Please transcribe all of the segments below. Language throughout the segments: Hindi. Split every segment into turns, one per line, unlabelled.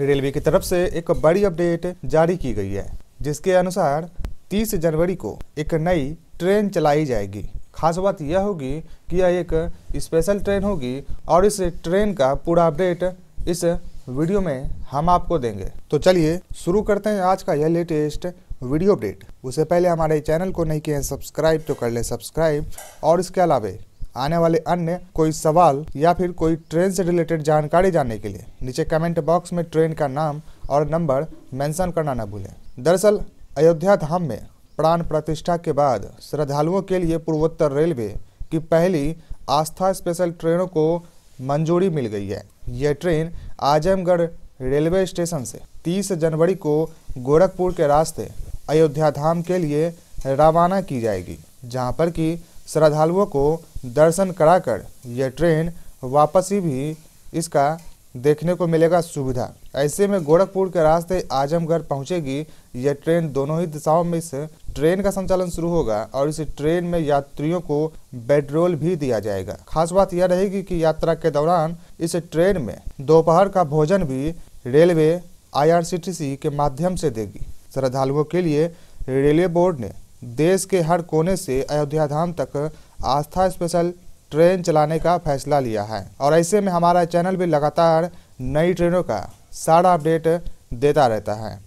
रेलवे की तरफ से एक बड़ी अपडेट जारी की गई है जिसके अनुसार 30 जनवरी को एक नई ट्रेन चलाई जाएगी खास बात यह होगी कि यह एक स्पेशल ट्रेन होगी और इस ट्रेन का पूरा अपडेट इस वीडियो में हम आपको देंगे तो चलिए शुरू करते हैं आज का यह लेटेस्ट वीडियो अपडेट उससे पहले हमारे चैनल को नहीं किए सब्सक्राइब तो कर ले सब्सक्राइब और इसके अलावा आने वाले अन्य कोई सवाल या फिर कोई ट्रेन से रिलेटेड जानकारी जानने के लिए नीचे कमेंट बॉक्स में ट्रेन का नाम और नंबर मेंशन करना न भूलें दरअसल अयोध्या धाम में प्राण प्रतिष्ठा के बाद श्रद्धालुओं के लिए पूर्वोत्तर रेलवे की पहली आस्था स्पेशल ट्रेनों को मंजूरी मिल गई है यह ट्रेन आजमगढ़ रेलवे स्टेशन से 30 जनवरी को गोरखपुर के रास्ते अयोध्या धाम के लिए रवाना की जाएगी जहां पर कि श्रद्धालुओं को दर्शन कराकर यह ट्रेन वापसी भी इसका देखने को मिलेगा सुविधा ऐसे में गोरखपुर के रास्ते आजमगढ़ पहुंचेगी यह ट्रेन दोनों ही दिशाओं में इस ट्रेन का संचालन शुरू होगा और इस ट्रेन में यात्रियों को बेडरोल भी दिया जाएगा खास बात यह रहेगी कि यात्रा के दौरान इस ट्रेन में दोपहर का भोजन भी रेलवे आई के माध्यम से देगी श्रद्धालुओं के लिए रेलवे बोर्ड ने देश के हर कोने से अयोध्या धाम तक आस्था स्पेशल ट्रेन चलाने का फैसला लिया है और ऐसे में हमारा चैनल भी लगातार नई ट्रेनों का सारा अपडेट देता रहता है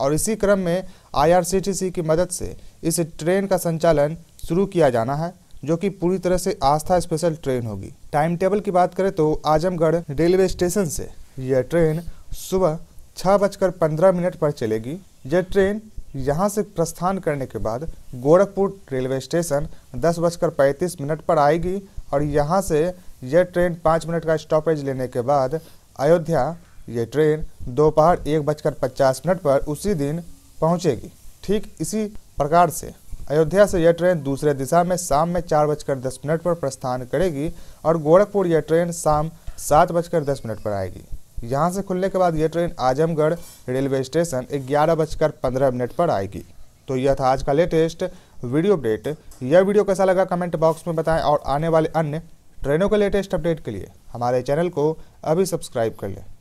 और इसी क्रम में आईआरसीटीसी की मदद से इस ट्रेन का संचालन शुरू किया जाना है जो कि पूरी तरह से आस्था स्पेशल ट्रेन होगी टाइम टेबल की बात करें तो आजमगढ़ रेलवे स्टेशन से यह ट्रेन सुबह छः बजकर पंद्रह मिनट पर चलेगी यह ट्रेन यहाँ से प्रस्थान करने के बाद गोरखपुर रेलवे स्टेशन दस बजकर पैंतीस मिनट पर आएगी और यहाँ से यह ट्रेन पाँच मिनट का स्टॉपेज लेने के बाद अयोध्या ये ट्रेन दोपहर एक बजकर पचास मिनट पर उसी दिन पहुँचेगी ठीक इसी प्रकार से अयोध्या से यह ट्रेन दूसरे दिशा में शाम में चार बजकर दस मिनट पर प्रस्थान करेगी और गोरखपुर यह ट्रेन शाम सात बजकर दस मिनट पर आएगी यहाँ से खुलने के बाद यह ट्रेन आजमगढ़ रेलवे स्टेशन ग्यारह बजकर पंद्रह मिनट पर आएगी तो यह था आज का लेटेस्ट वीडियो अपडेट यह वीडियो कैसा लगा कमेंट बॉक्स में बताएं और आने वाले अन्य ट्रेनों के लेटेस्ट अपडेट के लिए हमारे चैनल को अभी सब्सक्राइब कर लें